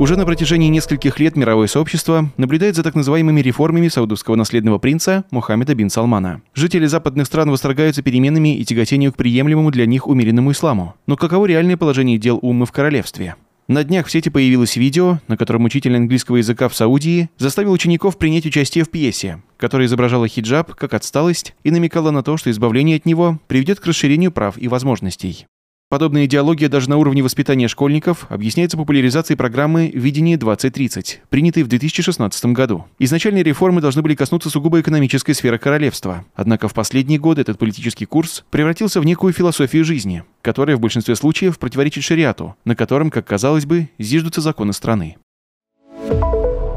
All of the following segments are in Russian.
Уже на протяжении нескольких лет мировое сообщество наблюдает за так называемыми реформами саудовского наследного принца Мухаммеда бин Салмана. Жители западных стран восторгаются переменами и тяготению к приемлемому для них умеренному исламу. Но каково реальное положение дел умы в королевстве? На днях в сети появилось видео, на котором учитель английского языка в Саудии заставил учеников принять участие в пьесе, которая изображала хиджаб как отсталость и намекала на то, что избавление от него приведет к расширению прав и возможностей. Подобная идеология даже на уровне воспитания школьников объясняется популяризацией программы «Видение 2030», принятой в 2016 году. Изначальные реформы должны были коснуться сугубо экономической сферы королевства. Однако в последние годы этот политический курс превратился в некую философию жизни, которая в большинстве случаев противоречит шариату, на котором, как казалось бы, зиждутся законы страны.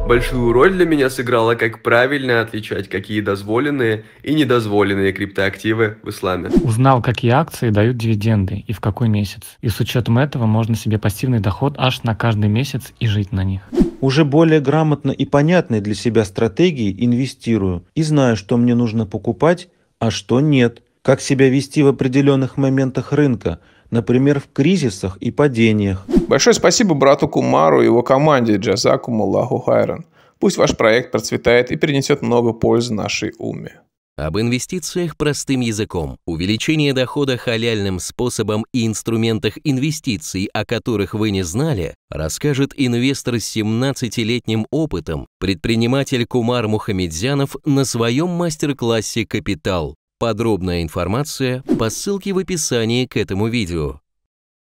Большую роль для меня сыграло, как правильно отличать, какие дозволенные и недозволенные криптоактивы в исламе. Узнал, какие акции дают дивиденды и в какой месяц. И с учетом этого можно себе пассивный доход аж на каждый месяц и жить на них. Уже более грамотно и понятной для себя стратегии инвестирую и знаю, что мне нужно покупать, а что нет – как себя вести в определенных моментах рынка, например, в кризисах и падениях. Большое спасибо брату Кумару и его команде Джазаку Аллаху Хайран. Пусть ваш проект процветает и принесет много пользы нашей уме. Об инвестициях простым языком, увеличение дохода халяльным способом и инструментах инвестиций, о которых вы не знали, расскажет инвестор с 17-летним опытом, предприниматель Кумар Мухамедзянов на своем мастер-классе «Капитал» Подробная информация по ссылке в описании к этому видео.